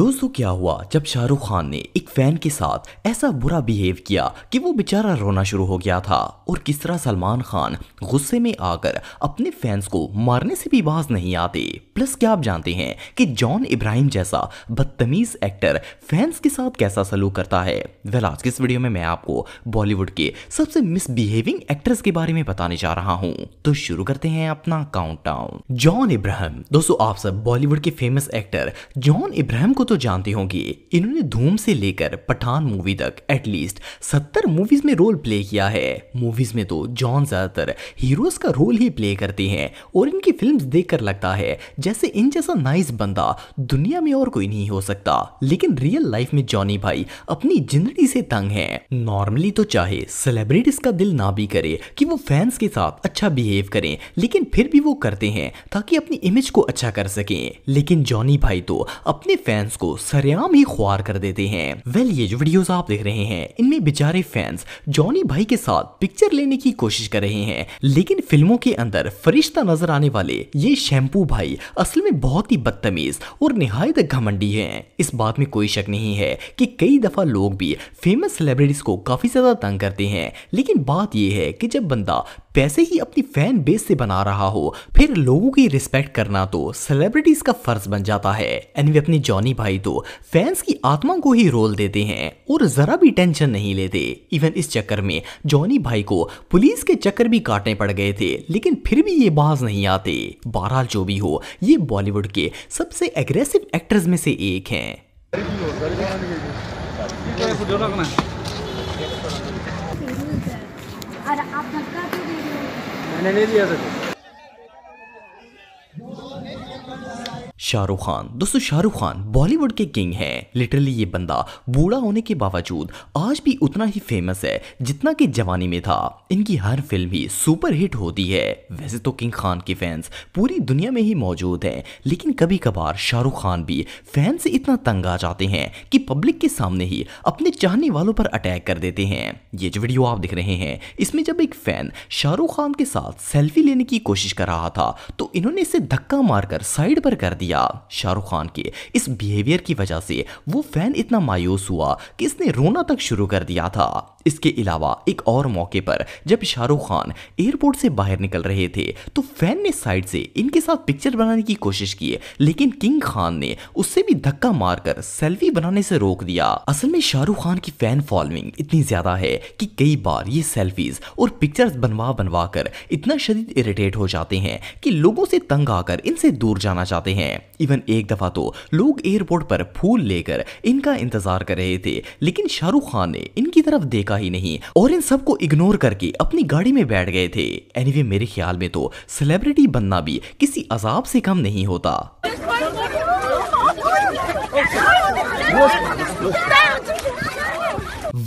दोस्तों क्या हुआ जब शाहरुख खान ने एक फैन के साथ ऐसा बुरा बिहेव किया कि वो बेचारा रोना शुरू हो गया था और किस तरह सलमान खान गुस्से में आकर अपने फैंस को मारने से भी बाज नहीं आते प्लस क्या आप जानते हैं कि जॉन इब्राहिम जैसा बदतमीज एक्टर फैंस के साथ कैसा सलूक करता है वेल आज की इस वीडियो में मैं आपको बॉलीवुड के सबसे मिसबिहेविंग एक्टर्स के बारे में बताने जा रहा हूँ तो शुरू करते हैं अपना काउंट जॉन इब्राहिम दोस्तों आप सब बॉलीवुड के फेमस एक्टर जॉन इब्राहिम को को तो जानते होंगे इन्होंने धूम से लेकर पठान मूवी तक एटलीस्ट सत्तर मूवीज में रोल प्ले किया है मूवीज में तो जॉन ज्यादातर हीरोज का रोल ही प्ले करते हैं और इनकी फिल्म देखकर लगता है जैसे इन जैसा नाइस बंदा दुनिया में और कोई नहीं हो सकता लेकिन रियल लाइफ में जॉनी भाई अपनी जिंदगी से तंग है नॉर्मली तो चाहे सेलिब्रिटीज का दिल ना भी करे कि वो फैंस के साथ अच्छा बिहेव करें लेकिन फिर भी वो करते हैं ताकि अपनी इमेज को अच्छा कर सकें लेकिन जॉनी भाई तो अपने फैंस फैंस को सरेआम ही ख्वार कर देते हैं वेल ये जो वीडियोस आप देख रहे हैं इनमें बेचारे फैंस जॉनी भाई के साथ पिक्चर लेने की कोशिश कर रहे हैं लेकिन फिल्मों के अंदर फरिश्ता नजर आने वाले ये शैम्पू भाई असल में बहुत ही बदतमीज और निहायत घमंडी है इस बात में कोई शक नहीं है की कई दफा लोग भी फेमस सेलिब्रिटीज को काफी ज्यादा तंग करते हैं लेकिन बात यह है की जब बंदा वैसे ही अपनी फैन बेस से बना रहा हो फिर लोगों की रिस्पेक्ट करना तो सेलिब्रिटीज का फर्ज बन जाता है एनवे अपने जॉनी भाई तो फैंस की आत्मा को ही रोल देते हैं और जरा भी टेंशन नहीं लेते इवन इस चक्कर में जॉनी भाई को पुलिस के चक्कर भी काटने पड़ गए थे लेकिन फिर भी ये बाज नहीं आते बहरहाल जो भी हो ये बॉलीवुड के सबसे एग्रेसिव एक्टर्स में से एक हैं और आप Anne ne diyor Shahrukh Khan दोस्तों शाहरुख खान बॉलीवुड के किंग हैं लिटरली ये बंदा बूढ़ा होने के बावजूद आज भी उतना ही फेमस है जितना कि जवानी में था इनकी हर फिल्म ही सुपर हिट होती है वैसे तो किंग खान के फैंस पूरी दुनिया में ही मौजूद हैं लेकिन कभी कभार शाहरुख खान भी फैन से इतना तंग आ जाते हैं कि पब्लिक के सामने ही अपने चाहने वालों पर अटैक कर देते हैं ये जो वीडियो आप देख रहे हैं इसमें जब एक फैन शाहरुख खान के साथ सेल्फी लेने की कोशिश कर रहा था तो इन्होंने इसे धक्का मारकर साइड पर कर दिया किया शाहरुख खान के इस बिहेवियर की वजह से वो फैन इतना मायूस हुआ कि इसने रोना तक शुरू कर दिया था इसके अलावा एक और मौके पर जब शाहरुख खान एयरपोर्ट से बाहर निकल रहे थे तो फैन ने साइड से इनके साथ पिक्चर बनाने की कोशिश की लेकिन किंग खान ने उससे भी धक्का मारकर सेल्फी बनाने से रोक दिया असल में शाहरुख खान की फैन फॉलोइंग इतनी ज्यादा है कि कई बार ये सेल्फीज और पिक्चर्स बनवा बनवा कर इतना शदीद इरिटेट हो जाते हैं कि लोगों से तंग आकर इनसे दूर जाना चाहते हैं हैं इवन एक दफ़ा तो लोग एयरपोर्ट पर फूल लेकर इनका इंतज़ार कर रहे थे लेकिन शाहरुख खान ने इनकी तरफ देखा ही नहीं और इन सबको इग्नोर करके अपनी गाड़ी में बैठ गए थे एनीवे मेरे ख्याल में तो सेलिब्रिटी बनना भी किसी अजाब से कम नहीं होता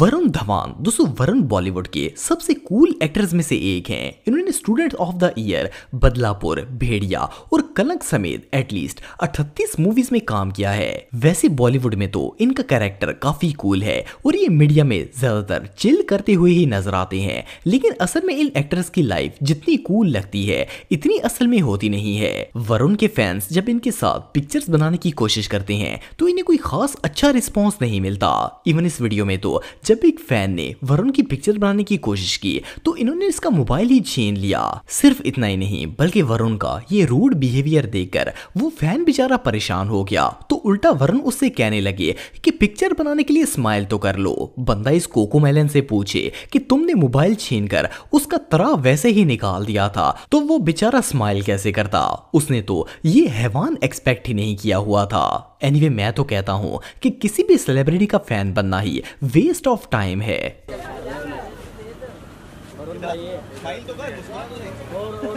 वरुण धवान दोस्तों वरुण बॉलीवुड के सबसे कूल एक्टर्स में से एक हैं इन्होंने Student of the Year Badlapur Bhediya और कलंक समेत एटलीस्ट 38 मूवीज में काम किया है वैसे बॉलीवुड में तो इनका कैरेक्टर काफी कूल है और ये मीडिया में ज्यादातर चिल करते हुए ही नजर आते हैं लेकिन असल में इन एक्टर्स की लाइफ जितनी कूल लगती है इतनी असल में होती नहीं है वरुण के फैंस जब इनके साथ पिक्चर्स बनाने की कोशिश करते हैं तो इन्हें कोई खास अच्छा रिस्पॉन्स नहीं मिलता इवन इस वीडियो में तो जब एक फैन ने वरुण की पिक्चर बनाने की कोशिश की तो इन्होंने इसका मोबाइल ही छीन लिया सिर्फ इतना ही नहीं बल्कि वरुण का ये रूड बिहेवियर देखकर वो फैन बेचारा परेशान हो गया तो उल्टा वरुण उससे कहने लगे कि पिक्चर बनाने के लिए स्माइल तो कर लो बंदा इस कोको से पूछे कि तुमने मोबाइल छीन कर उसका तरा वैसे ही निकाल दिया था तो वो बेचारा स्माइल कैसे करता उसने तो ये हैवान एक्सपेक्ट ही नहीं किया हुआ था एनीवे anyway, मैं तो कहता हूँ कि किसी भी सेलिब्रिटी का फैन बनना ही वेस्ट ऑफ ऑफ टाइम है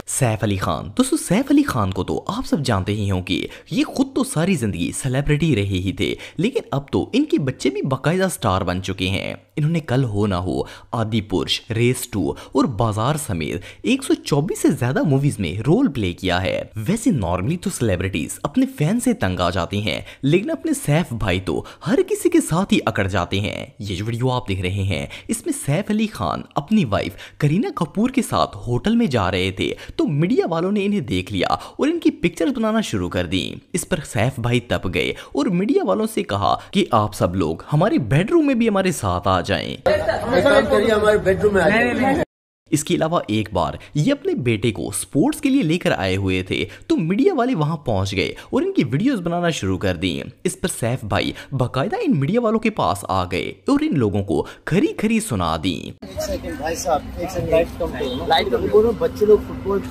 सैफ अली खान दोस्तों सैफ अली खान को तो आप सब जानते ही होंगे ये खुद तो सारी जिंदगी सेलिब्रिटी रहे ही थे लेकिन अब तो इनके बच्चे भी बकायदा स्टार बन चुके हैं इन्होंने कल हो ना हो आदि पुरुष रेस टू और बाजार समेत 124 से ज्यादा मूवीज में रोल प्ले किया है वैसे नॉर्मली तो सेलिब्रिटीज अपने फैन से तंग आ जाती हैं लेकिन अपने सैफ भाई तो हर किसी के साथ ही अकड़ जाते हैं ये जो वीडियो आप देख रहे हैं इसमें सैफ अली खान अपनी वाइफ करीब करीना कपूर के साथ होटल में जा रहे थे तो मीडिया वालों ने इन्हें देख लिया और इनकी पिक्चर्स बनाना शुरू कर दी इस पर सैफ भाई तप गए और मीडिया वालों से कहा कि आप सब लोग हमारे बेडरूम में भी हमारे साथ आ जाएं। हमारे बेडरूम में इसके अलावा एक बार ये अपने बेटे को स्पोर्ट्स के लिए लेकर आए हुए थे तो मीडिया वाले वहां पहुंच गए और इनकी वीडियोस बनाना शुरू कर दी इस पर सैफ भाई बाकायदा इन मीडिया वालों के पास आ गए और इन लोगों को खरी खरी सुना दी बच्चे लोग फुटबॉल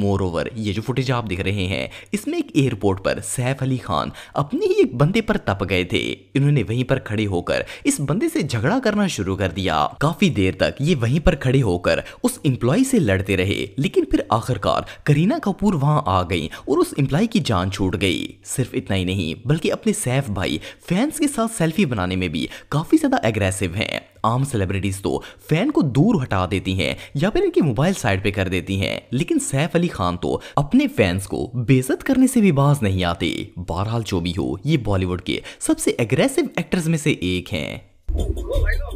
मोर ओवर ये जो फुटेज आप दिख रहे हैं इसमें एक एयरपोर्ट पर सैफ अली खान अपने ही एक बंदे पर तप गए थे इन्होंने वहीं पर खड़े होकर इस बंदे से झगड़ा करना शुरू कर दिया दिया काफी देर तक ये वहीं पर खड़े होकर उस इम्प्लॉय से लड़ते रहे लेकिन फिर आखिरकार करीना कपूर वहां आ गई और उस इम्प्लॉय की जान छूट गई सिर्फ इतना ही नहीं बल्कि अपने सैफ भाई फैंस के साथ सेल्फी बनाने में भी काफी ज्यादा एग्रेसिव हैं आम सेलिब्रिटीज तो फैन को दूर हटा देती हैं या फिर इनके मोबाइल साइड पे कर देती हैं लेकिन सैफ अली खान तो अपने फैंस को बेजत करने से भी बाज नहीं आते बहरहाल जो भी हो ये बॉलीवुड के सबसे एग्रेसिव एक्टर्स में से एक हैं oh, oh, oh, oh, oh, oh.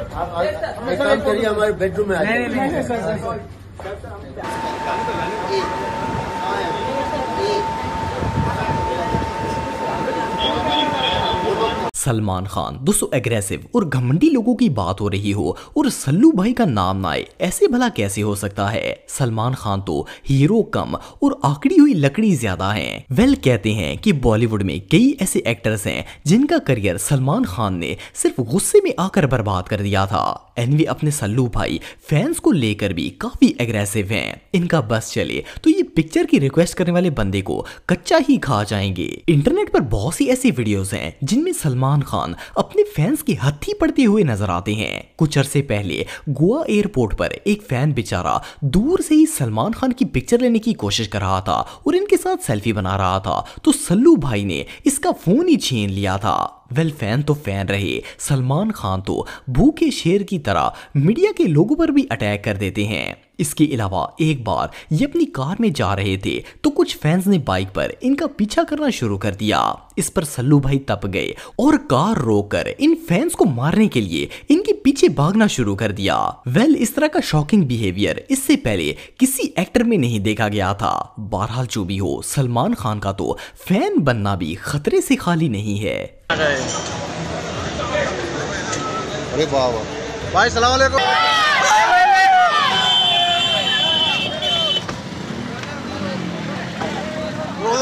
काम करिए हमारे बेडरूम में आ जाइए सलमान खान दोस्तों एग्रेसिव और घमंडी लोगों की बात हो रही हो और सल्लू भाई का नाम ना आए ऐसे भला कैसे हो सकता है सलमान खान तो हीरो कम और आकड़ी हुई लकड़ी ज्यादा है वेल कहते हैं कि बॉलीवुड में कई ऐसे एक्टर्स हैं जिनका करियर सलमान खान ने सिर्फ गुस्से में आकर बर्बाद कर दिया था एनवी अपने सल्लू भाई फैंस को लेकर भी काफी एग्रेसिव हैं इनका बस चले तो ये पिक्चर की रिक्वेस्ट करने वाले बंदे को कच्चा ही खा जाएंगे इंटरनेट पर बहुत सी ऐसी वीडियोस हैं जिनमें सलमान सलमान खान अपने फैंस की हथी पड़ते हुए नजर आते हैं कुछ अरसे पहले गोवा एयरपोर्ट पर एक फैन बेचारा दूर से ही सलमान खान की पिक्चर लेने की कोशिश कर रहा था और इनके साथ सेल्फी बना रहा था तो सल्लू भाई ने इसका फोन ही छीन लिया था वेल well, फैन तो फैन रहे सलमान खान तो भूखे शेर की तरह मीडिया के लोगों पर भी अटैक कर देते हैं इसके अलावा एक बार ये अपनी कार में जा रहे थे तो कुछ फैंस ने बाइक पर इनका पीछा करना शुरू कर दिया इस पर सल्लू भाई तप गए और कार रोककर इन फैंस को मारने के लिए इनके पीछे भागना शुरू कर दिया वेल इस तरह का शॉकिंग बिहेवियर इससे पहले किसी एक्टर में नहीं देखा गया था बहरहाल जो भी हो सलमान खान का तो फैन बनना भी खतरे से खाली नहीं है अरे भाई सलाम